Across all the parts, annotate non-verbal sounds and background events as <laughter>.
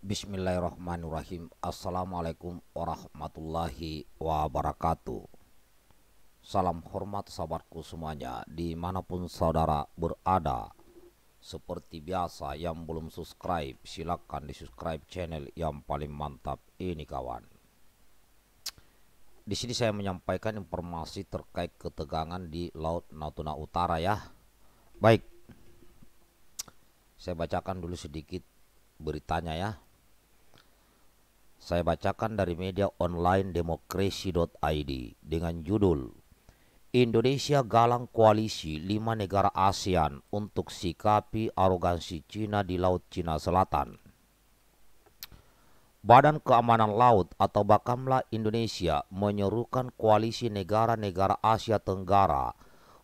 Bismillahirrahmanirrahim Assalamualaikum warahmatullahi wabarakatuh Salam hormat sahabatku semuanya Dimanapun saudara berada Seperti biasa yang belum subscribe Silahkan di subscribe channel yang paling mantap ini kawan Di sini saya menyampaikan informasi terkait ketegangan di Laut Natuna Utara ya Baik Saya bacakan dulu sedikit beritanya ya saya bacakan dari media online demokrasi.id dengan judul Indonesia galang koalisi lima negara ASEAN untuk sikapi arogansi Cina di Laut Cina Selatan. Badan Keamanan Laut atau Bakamla Indonesia menyerukan koalisi negara-negara Asia Tenggara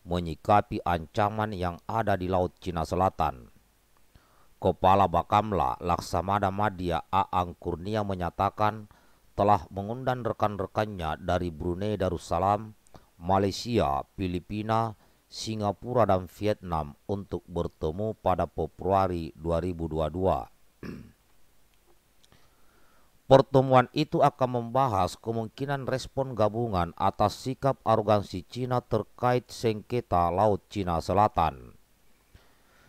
menyikapi ancaman yang ada di Laut Cina Selatan. Kepala Bakamla Laksamana Madya Aang Kurnia menyatakan telah mengundang rekan-rekannya dari Brunei Darussalam, Malaysia, Filipina, Singapura dan Vietnam untuk bertemu pada Februari 2022. <clears throat> Pertemuan itu akan membahas kemungkinan respon gabungan atas sikap arogansi Cina terkait sengketa Laut Cina Selatan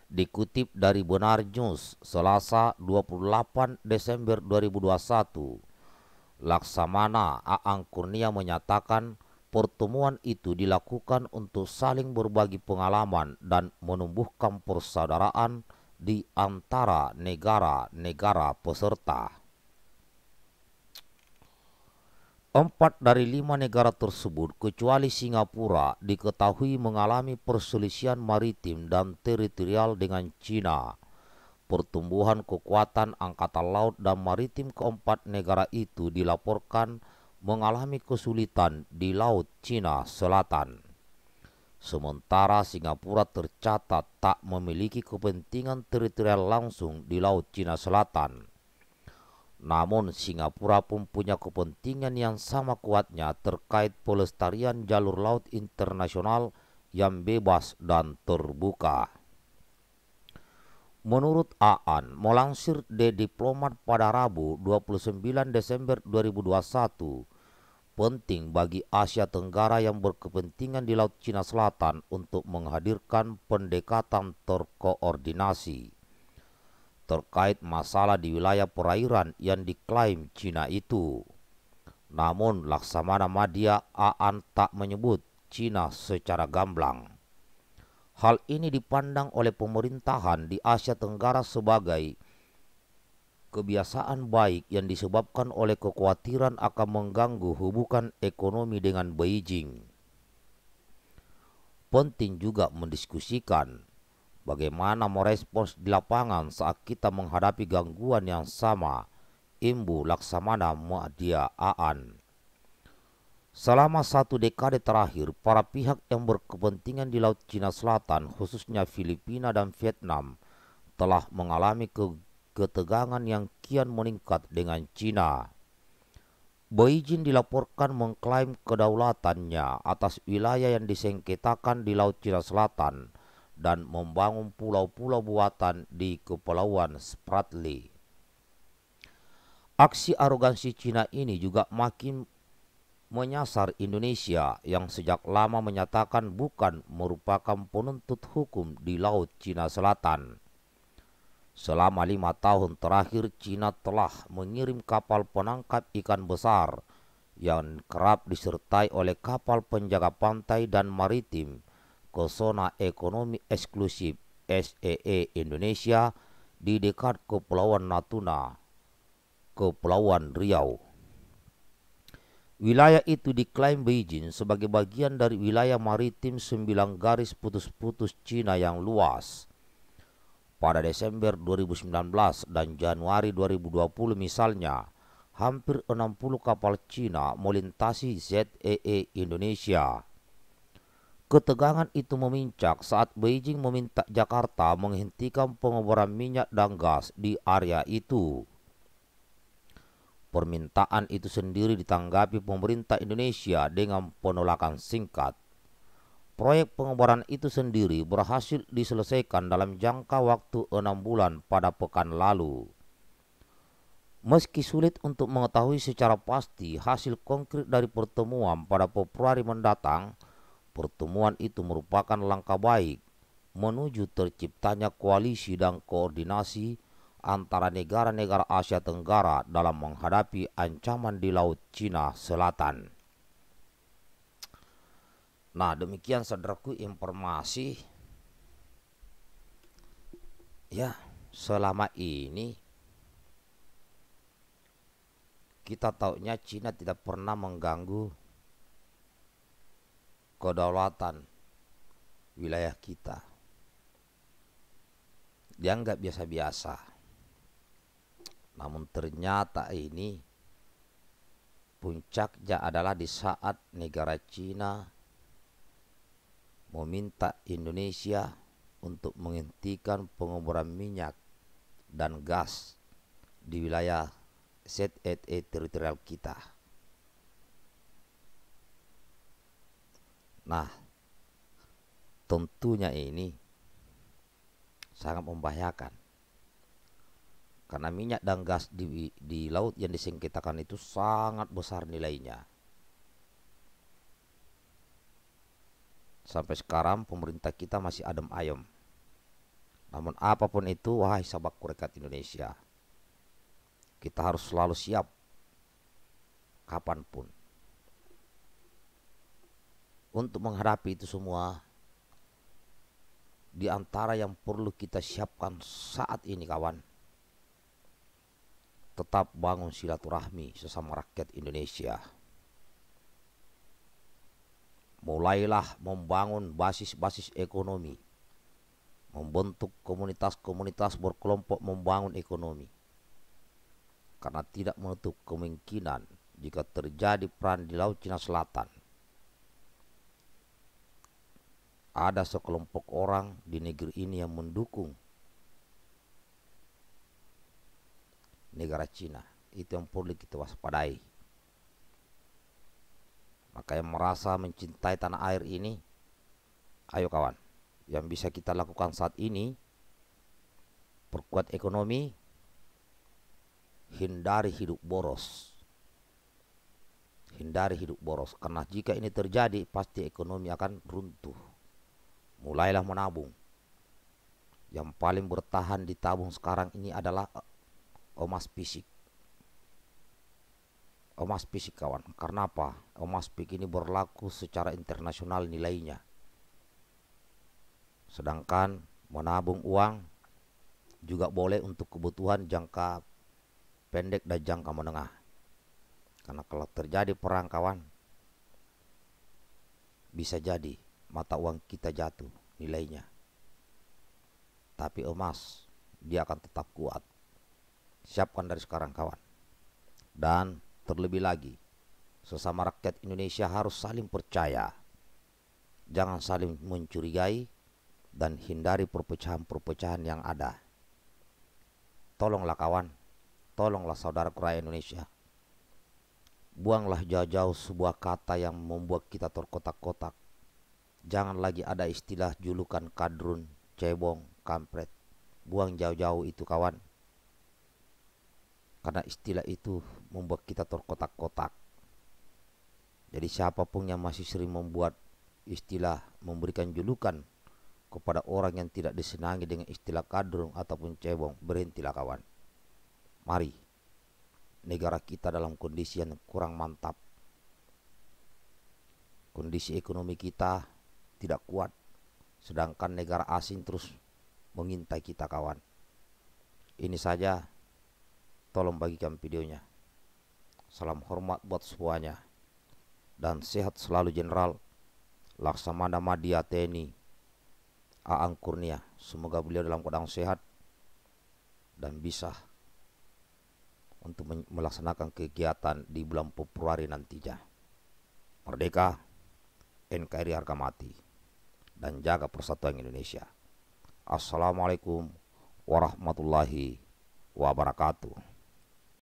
dikutip dari Benar News Selasa 28 Desember 2021. Laksamana Aang Kurnia menyatakan pertemuan itu dilakukan untuk saling berbagi pengalaman dan menumbuhkan persaudaraan di antara negara-negara peserta. Empat dari lima negara tersebut, kecuali Singapura, diketahui mengalami perselisihan maritim dan teritorial dengan China. Pertumbuhan kekuatan angkatan laut dan maritim keempat negara itu dilaporkan mengalami kesulitan di Laut Cina Selatan. Sementara Singapura tercatat tak memiliki kepentingan teritorial langsung di Laut Cina Selatan. Namun Singapura pun punya kepentingan yang sama kuatnya terkait pelestarian jalur laut internasional yang bebas dan terbuka. Menurut Aan, melansir The Diplomat pada Rabu 29 Desember 2021, penting bagi Asia Tenggara yang berkepentingan di Laut Cina Selatan untuk menghadirkan pendekatan terkoordinasi terkait masalah di wilayah perairan yang diklaim Cina itu. Namun Laksamana media Aan tak menyebut Cina secara gamblang. Hal ini dipandang oleh pemerintahan di Asia Tenggara sebagai kebiasaan baik yang disebabkan oleh kekhawatiran akan mengganggu hubungan ekonomi dengan Beijing. Penting juga mendiskusikan Bagaimana merespons di lapangan saat kita menghadapi gangguan yang sama? Imbu Laksamana Muadia Aan. Selama satu dekade terakhir, para pihak yang berkepentingan di Laut Cina Selatan, khususnya Filipina dan Vietnam, telah mengalami ketegangan yang kian meningkat dengan Cina. Beijing dilaporkan mengklaim kedaulatannya atas wilayah yang disengketakan di Laut Cina Selatan – dan membangun pulau-pulau buatan di kepulauan Spratly. Aksi arogansi Cina ini juga makin menyasar Indonesia yang sejak lama menyatakan bukan merupakan penuntut hukum di Laut Cina Selatan. Selama lima tahun terakhir Cina telah mengirim kapal penangkap ikan besar yang kerap disertai oleh kapal penjaga pantai dan maritim ke zona ekonomi eksklusif SEE Indonesia di dekat Kepulauan Natuna, Kepulauan Riau. Wilayah itu diklaim Beijing sebagai bagian dari wilayah maritim sembilan garis putus-putus Cina yang luas. Pada Desember 2019 dan Januari 2020 misalnya, hampir 60 kapal Cina melintasi ZEE Indonesia. Ketegangan itu memuncak saat Beijing meminta Jakarta menghentikan pengeboran minyak dan gas di area itu. Permintaan itu sendiri ditanggapi pemerintah Indonesia dengan penolakan singkat. Proyek pengeboran itu sendiri berhasil diselesaikan dalam jangka waktu enam bulan pada pekan lalu. Meski sulit untuk mengetahui secara pasti hasil konkret dari pertemuan pada Februari mendatang, Pertemuan itu merupakan langkah baik menuju terciptanya koalisi dan koordinasi antara negara-negara Asia Tenggara dalam menghadapi ancaman di Laut Cina Selatan. Nah, demikian saudaraku informasi ya selama ini kita taunya Cina tidak pernah mengganggu kedaulatan wilayah kita. Dia biasa-biasa. Namun ternyata ini puncaknya adalah di saat negara Cina meminta Indonesia untuk menghentikan penguburan minyak dan gas di wilayah ZEE teritorial kita. Nah, tentunya ini sangat membahayakan. Karena minyak dan gas di, di laut yang disengketakan itu sangat besar nilainya. Sampai sekarang pemerintah kita masih adem ayem. Namun apapun itu, wahai sahabat kurekat Indonesia, kita harus selalu siap kapanpun. Untuk menghadapi itu semua, di antara yang perlu kita siapkan saat ini kawan, tetap bangun silaturahmi sesama rakyat Indonesia. Mulailah membangun basis-basis ekonomi, membentuk komunitas-komunitas berkelompok membangun ekonomi. Karena tidak menutup kemungkinan jika terjadi peran di Laut Cina Selatan, ada sekelompok orang di negeri ini yang mendukung negara Cina. Itu yang perlu kita waspadai. Maka yang merasa mencintai tanah air ini, ayo kawan, yang bisa kita lakukan saat ini, perkuat ekonomi, hindari hidup boros. Hindari hidup boros, karena jika ini terjadi, pasti ekonomi akan runtuh mulailah menabung. Yang paling bertahan ditabung sekarang ini adalah emas eh, fisik. Emas fisik kawan, karena apa? Emas fisik ini berlaku secara internasional nilainya. Sedangkan menabung uang juga boleh untuk kebutuhan jangka pendek dan jangka menengah. Karena kalau terjadi perang kawan, bisa jadi mata uang kita jatuh nilainya. Tapi emas, dia akan tetap kuat. Siapkan dari sekarang kawan. Dan terlebih lagi, sesama rakyat Indonesia harus saling percaya. Jangan saling mencurigai dan hindari perpecahan-perpecahan yang ada. Tolonglah kawan, tolonglah saudara kura Indonesia. Buanglah jauh-jauh sebuah kata yang membuat kita terkotak-kotak Jangan lagi ada istilah julukan kadrun, cebong, kampret. Buang jauh-jauh itu kawan. Karena istilah itu membuat kita terkotak-kotak. Jadi siapapun yang masih sering membuat istilah memberikan julukan kepada orang yang tidak disenangi dengan istilah kadrun ataupun cebong, berhentilah kawan. Mari, negara kita dalam kondisi yang kurang mantap kondisi ekonomi kita tidak kuat. Sedangkan negara asing terus mengintai kita kawan. Ini saja. Tolong bagikan videonya. Salam hormat buat semuanya. Dan sehat selalu Jenderal Laksamana Madia TNI Aang Kurnia. Semoga beliau dalam keadaan sehat dan bisa untuk melaksanakan kegiatan di bulan Februari nantinya. Merdeka, NKRI harga mati dan jaga persatuan Indonesia. Assalamualaikum warahmatullahi wabarakatuh.